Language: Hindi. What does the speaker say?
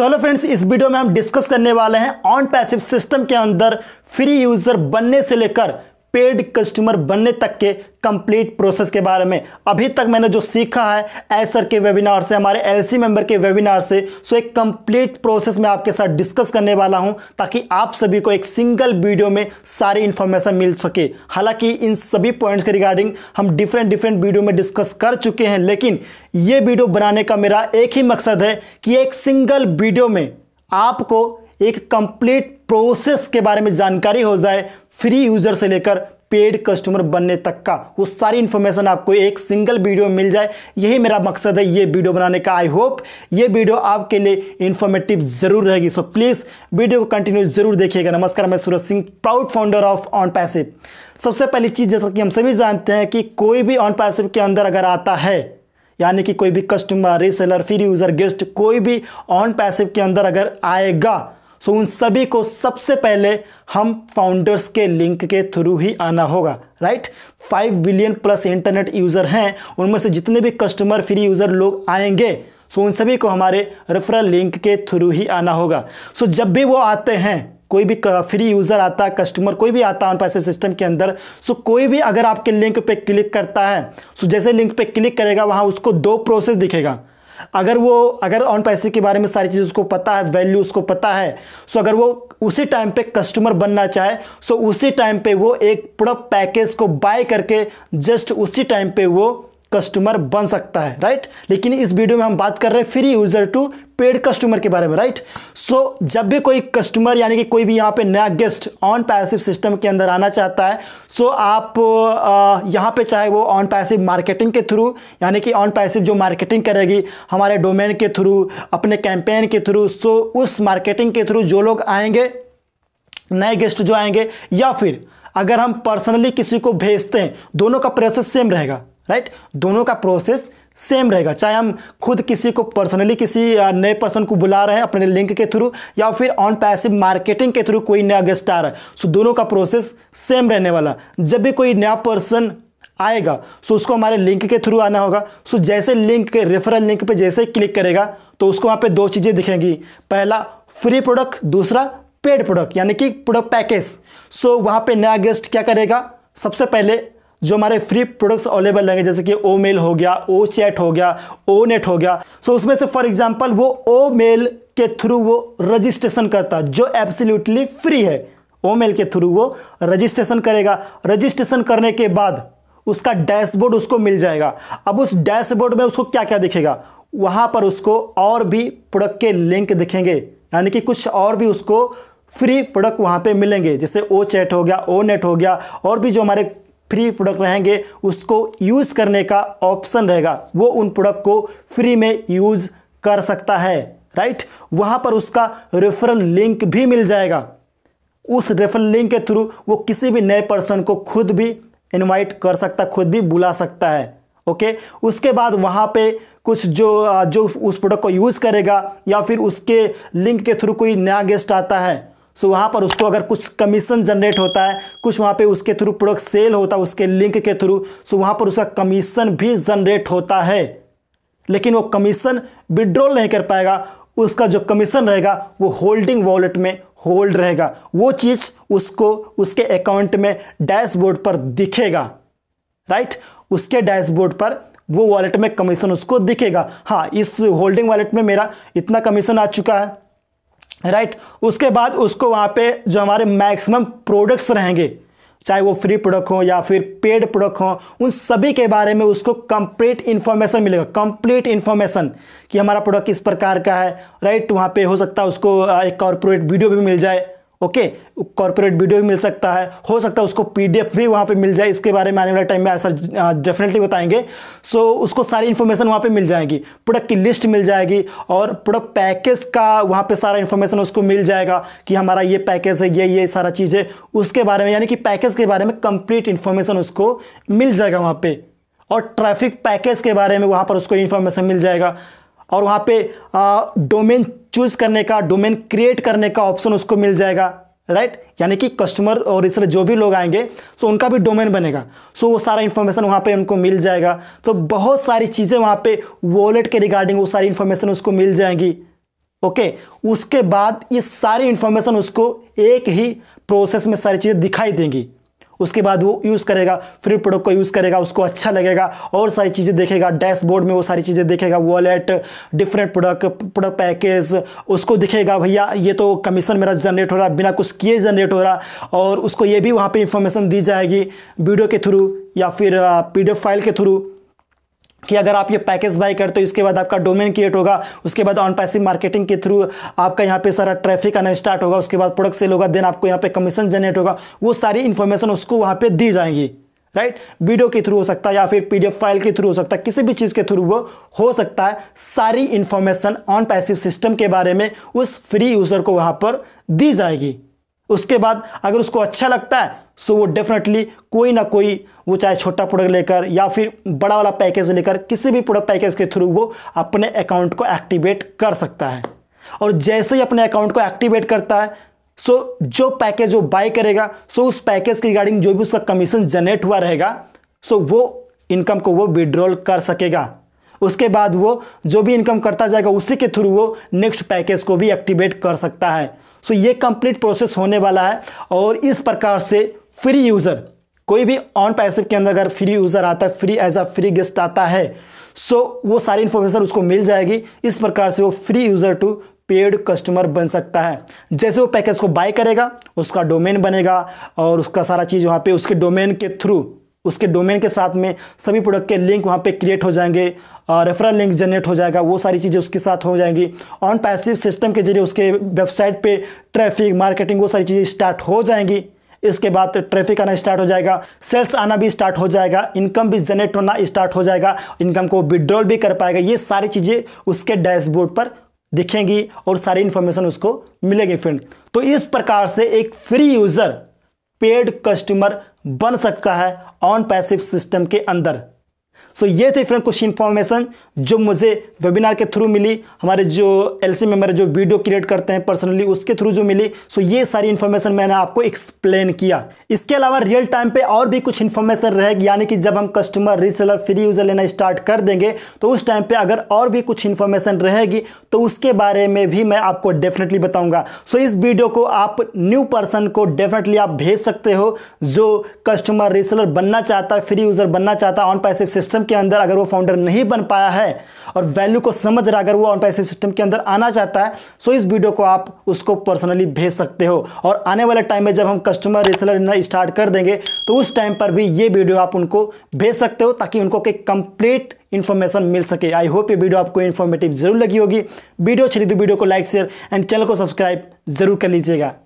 सोलो फ्रेंड्स इस वीडियो में हम डिस्कस करने वाले हैं ऑन पैसिव सिस्टम के अंदर फ्री यूजर बनने से लेकर पेड कस्टमर बनने तक के कंप्लीट प्रोसेस के बारे में अभी तक मैंने जो सीखा है एसर के वेबिनार से हमारे एलसी मेंबर के वेबिनार से सो एक कंप्लीट प्रोसेस मैं आपके साथ डिस्कस करने वाला हूं ताकि आप सभी को एक सिंगल वीडियो में सारी इन्फॉर्मेशन मिल सके हालांकि इन सभी पॉइंट्स के रिगार्डिंग हम डिफरेंट डिफरेंट वीडियो में डिस्कस कर चुके हैं लेकिन ये वीडियो बनाने का मेरा एक ही मकसद है कि एक सिंगल वीडियो में आपको एक कंप्लीट प्रोसेस के बारे में जानकारी हो जाए फ्री यूज़र से लेकर पेड कस्टमर बनने तक का वो सारी इन्फॉर्मेशन आपको एक सिंगल वीडियो में मिल जाए यही मेरा मकसद है ये वीडियो बनाने का आई होप ये वीडियो आपके लिए इन्फॉर्मेटिव जरूर रहेगी सो प्लीज़ वीडियो को कंटिन्यू जरूर देखिएगा नमस्कार मैं Suraj Singh proud founder of on passive सबसे पहली चीज़ जैसा कि हम सभी जानते हैं कि कोई भी ऑन पैसिव के अंदर अगर आता है यानी कि कोई भी customer reseller free user guest कोई भी ऑन पैसिव के अंदर अगर आएगा सो उन सभी को सबसे पहले हम फाउंडर्स के लिंक के थ्रू ही आना होगा right five billion plus internet user हैं उनमें से जितने भी कस्टमर फ्री यूज़र लोग आएंगे सो उन सभी को हमारे रेफरल लिंक के थ्रू ही आना होगा सो जब भी वो आते हैं कोई भी फ्री यूज़र आता है कस्टमर कोई भी आता है पैसे सिस्टम के अंदर सो कोई भी अगर आपके लिंक पे क्लिक करता है सो जैसे लिंक पे क्लिक करेगा वहाँ उसको दो प्रोसेस दिखेगा अगर वो अगर ऑन पैसे के बारे में सारी चीज़ उसको पता है वैल्यू उसको पता है सो अगर वो उसी टाइम पे कस्टमर बनना चाहे सो उसी टाइम पे वो एक पूरा पैकेज को बाय करके जस्ट उसी टाइम पे वो कस्टमर बन सकता है राइट लेकिन इस वीडियो में हम बात कर रहे हैं free user to paid customer के बारे में राइट सो so, जब भी कोई कस्टमर यानी कि कोई भी यहाँ पे नया गेस्ट ऑन पैसिव सिस्टम के अंदर आना चाहता है सो so आप यहाँ पे चाहे वो ऑन पैसिव मार्केटिंग के थ्रू यानी कि ऑन पैसिव जो मार्केटिंग करेगी हमारे डोमेन के थ्रू अपने कैंपेन के थ्रू सो so, उस मार्केटिंग के थ्रू जो लोग आएंगे नए गेस्ट जो आएंगे या फिर अगर हम पर्सनली किसी को भेजते हैं दोनों का प्रोसेस सेम रहेगा राइट दोनों का प्रोसेस सेम रहेगा चाहे हम खुद किसी को पर्सनली किसी नए पर्सन को बुला रहे हैं अपने लिंक के थ्रू या फिर ऑन पैसिव मार्केटिंग के थ्रू कोई नया गेस्ट आ रहा है सो दोनों का प्रोसेस सेम रहने वाला जब भी कोई नया पर्सन आएगा सो उसको हमारे लिंक के थ्रू आना होगा सो जैसे लिंक के रेफरल लिंक पे जैसे ही क्लिक करेगा तो उसको वहाँ पे दो चीज़ें दिखेंगी पहला फ्री प्रोडक्ट दूसरा पेड प्रोडक्ट यानी कि प्रोडक्ट पैकेज सो वहाँ पे नया गेस्ट क्या करेगा सबसे पहले जो हमारे फ्री प्रोडक्ट्स अवेलेबल रहेंगे जैसे कि ओ मेल हो गया ओ चैट हो गया ओ नेट हो गया सो उसमें से फॉर एग्जाम्पल वो ओ मेल के थ्रू वो रजिस्ट्रेशन करता जो एब्सोल्युटली फ्री है ओ मेल के थ्रू वो रजिस्ट्रेशन करेगा रजिस्ट्रेशन करने के बाद उसका डैशबोर्ड उसको मिल जाएगा अब उस डैशबोर्ड में उसको क्या क्या दिखेगा वहाँ पर उसको और भी प्रोडक्ट के लिंक दिखेंगे यानी कि कुछ और भी उसको फ्री प्रोडक्ट वहाँ पे मिलेंगे जैसे ओ चैट हो गया ओ नेट हो गया और भी जो हमारे फ्री प्रोडक्ट रहेंगे उसको यूज़ करने का ऑप्शन रहेगा वो उन प्रोडक्ट को फ्री में यूज़ कर सकता है राइट वहाँ पर उसका रेफरल लिंक भी मिल जाएगा उस रेफरल लिंक के थ्रू वो किसी भी नए पर्सन को खुद भी इनवाइट कर सकता खुद भी बुला सकता है ओके उसके बाद वहाँ पे कुछ जो जो उस प्रोडक्ट को यूज़ करेगा या फिर उसके लिंक के थ्रू कोई नया गेस्ट आता है सो वहाँ पर उसको अगर कुछ कमीशन जनरेट होता है कुछ वहाँ पे उसके थ्रू प्रोडक्ट सेल होता है उसके लिंक के थ्रू सो वहाँ पर उसका कमीशन भी जनरेट होता है लेकिन वो कमीशन विड्रॉल नहीं कर पाएगा उसका जो कमीशन रहेगा वो होल्डिंग वॉलेट में होल्ड रहेगा वो चीज़ उसको उसके अकाउंट में डैशबोर्ड पर दिखेगा राइट उसके डैशबोर्ड पर वो वॉलेट में कमीशन उसको दिखेगा हाँ इस होल्डिंग वॉलेट में मेरा इतना कमीशन आ चुका है राइट right? उसके बाद उसको वहाँ पे जो हमारे मैक्सिमम प्रोडक्ट्स रहेंगे चाहे वो फ्री प्रोडक्ट हो या फिर पेड प्रोडक्ट हो उन सभी के बारे में उसको कंप्लीट इन्फॉर्मेशन मिलेगा कंप्लीट इन्फॉर्मेशन कि हमारा प्रोडक्ट किस प्रकार का है राइट right? वहाँ पे हो सकता है उसको एक कॉरपोरेट वीडियो भी मिल जाए ओके कॉर्पोरेट वीडियो भी मिल सकता है हो सकता है उसको पीडीएफ भी वहाँ पे मिल जाए इसके बारे में आने वाले टाइम में ऐसा डेफिनेटली बताएंगे सो so, उसको सारी इन्फॉर्मेशन वहाँ पे मिल जाएगी प्रोडक्ट की लिस्ट मिल जाएगी और प्रोडक्ट पैकेज का वहाँ पे सारा इन्फॉर्मेशन उसको मिल जाएगा कि हमारा ये पैकेज है ये ये सारा चीज़ है उसके बारे में यानी कि पैकेज के बारे में कंप्लीट इन्फॉर्मेशन उसको मिल जाएगा वहाँ पर और ट्रैफिक पैकेज के बारे में वहाँ पर उसको इन्फॉर्मेशन मिल जाएगा और वहाँ पे डोमेन चूज करने का डोमेन क्रिएट करने का ऑप्शन उसको मिल जाएगा राइट right? यानी कि कस्टमर और इसलिए जो भी लोग आएंगे तो उनका भी डोमेन बनेगा सो so, वो सारा इन्फॉर्मेशन वहाँ पे उनको मिल जाएगा तो बहुत सारी चीज़ें वहाँ पे वॉलेट के रिगार्डिंग वो सारी इन्फॉर्मेशन उसको मिल जाएंगी ओके okay? उसके बाद ये सारी इन्फॉर्मेशन उसको एक ही प्रोसेस में सारी चीज़ें दिखाई देंगी उसके बाद वो यूज़ करेगा फिर प्रोडक्ट को यूज़ करेगा उसको अच्छा लगेगा और सारी चीज़ें देखेगा डैशबोर्ड में वो सारी चीज़ें देखेगा wallet different product product package उसको दिखेगा भैया ये तो कमीशन मेरा जनरेट हो रहा है बिना कुछ किए जनरेट हो रहा और उसको ये भी वहाँ पर इंफॉर्मेशन दी जाएगी वीडियो के थ्रू या फिर पी फाइल के थ्रू कि अगर आप ये पैकेज बाई करते हो इसके बाद आपका डोमेन क्रिएट होगा उसके बाद ऑन पैसिव मार्केटिंग के थ्रू आपका यहाँ पे सारा ट्रैफिक आना स्टार्ट होगा उसके बाद प्रोडक्ट सेल होगा देन आपको यहाँ पे कमीशन जनरेट होगा वो सारी इन्फॉर्मेशन उसको वहाँ पे दी जाएंगी राइट वीडियो के थ्रू हो सकता है या फिर पीडीएफ फाइल के थ्रू हो सकता है किसी भी चीज़ के थ्रू वो हो सकता है सारी इन्फॉर्मेशन ऑन पैसिव सिस्टम के बारे में उस फ्री यूज़र को वहाँ पर दी जाएगी उसके बाद अगर उसको अच्छा लगता है सो वो डेफिनेटली कोई ना कोई वो चाहे छोटा प्रोडक्ट लेकर या फिर बड़ा वाला पैकेज लेकर किसी भी प्रोडक्ट पैकेज के थ्रू वो अपने अकाउंट को एक्टिवेट कर सकता है और जैसे ही अपने अकाउंट को एक्टिवेट करता है सो जो पैकेज वो बाय करेगा सो उस पैकेज के रिगार्डिंग जो भी उसका कमीशन जनरेट हुआ रहेगा सो वो इनकम को वो विड्रॉल कर सकेगा उसके बाद वो जो भी इनकम करता जाएगा उसी के थ्रू वो नेक्स्ट पैकेज को भी एक्टिवेट कर सकता है सो so, ये कंप्लीट प्रोसेस होने वाला है और इस प्रकार से फ्री यूज़र कोई भी ऑन पैसिव के अंदर अगर फ्री यूज़र आता है free as a free guest आता है सो so, वो सारी इन्फॉर्मेशन उसको मिल जाएगी इस प्रकार से वो free user to paid customer बन सकता है जैसे वो पैकेज को बाय करेगा उसका डोमेन बनेगा और उसका सारा चीज़ वहाँ पे उसके डोमेन के थ्रू उसके डोमेन के साथ में सभी प्रोडक्ट के लिंक वहाँ पे क्रिएट हो जाएंगे रेफरल लिंक जनरेट हो जाएगा वो सारी चीज़ें उसके साथ हो जाएंगी ऑन पैसिव सिस्टम के जरिए उसके वेबसाइट पे ट्रैफिक मार्केटिंग वो सारी चीज़ें स्टार्ट हो जाएंगी इसके बाद ट्रैफिक आना स्टार्ट हो जाएगा सेल्स आना भी स्टार्ट हो जाएगा इनकम भी जनरेट होना स्टार्ट हो जाएगा इनकम को विड्रॉल भी कर पाएगा ये सारी चीज़ें उसके डैशबोर्ड पर दिखेंगी और सारी इन्फॉर्मेशन उसको मिलेगी फ्रेंड तो इस प्रकार से एक फ्री यूज़र पेड कस्टमर बन सकता है ऑन पैसिव सिस्टम के अंदर सो so, ये थे फ्रेंड कुछ इन्फॉर्मेशन जो मुझे वेबिनार के थ्रू मिली हमारे जो एल सी मेम्बर जो वीडियो क्रिएट करते हैं पर्सनली उसके थ्रू जो मिली सो so ये सारी इन्फॉर्मेशन मैंने आपको एक्सप्लेन किया इसके अलावा रियल टाइम पे और भी कुछ इन्फॉर्मेशन रहेगी यानी कि जब हम कस्टमर रीसेलर फ्री यूज़र लेना स्टार्ट कर देंगे तो उस टाइम पर अगर और भी कुछ इन्फॉर्मेशन रहेगी तो उसके बारे में भी मैं आपको डेफिनेटली बताऊँगा सो so, इस वीडियो को आप न्यू पर्सन को डेफिनेटली आप भेज सकते हो जो कस्टमर रीसेलर बनना चाहता है फ्री यूज़र बनना चाहता है ऑन पैसिव सिस्टम सिस्टम के अंदर अगर वो फाउंडर नहीं बन पाया है और वैल्यू को समझ रहा अगर वो ऑन पैसिव सिस्टम के अंदर आना चाहता है सो इस वीडियो को आप उसको पर्सनली भेज सकते हो और आने वाले टाइम में जब हम कस्टमर रिसेलर लेना स्टार्ट कर देंगे तो उस टाइम पर भी ये वीडियो आप उनको भेज सकते हो ताकि उनको एक कंप्लीट इन्फॉर्मेशन मिल सके आई होप ये वीडियो आपको इन्फॉर्मेटिव जरूर लगी होगी वीडियो अच्छी वीडियो तो को लाइक शेयर एंड चैनल को सब्सक्राइब जरूर कर लीजिएगा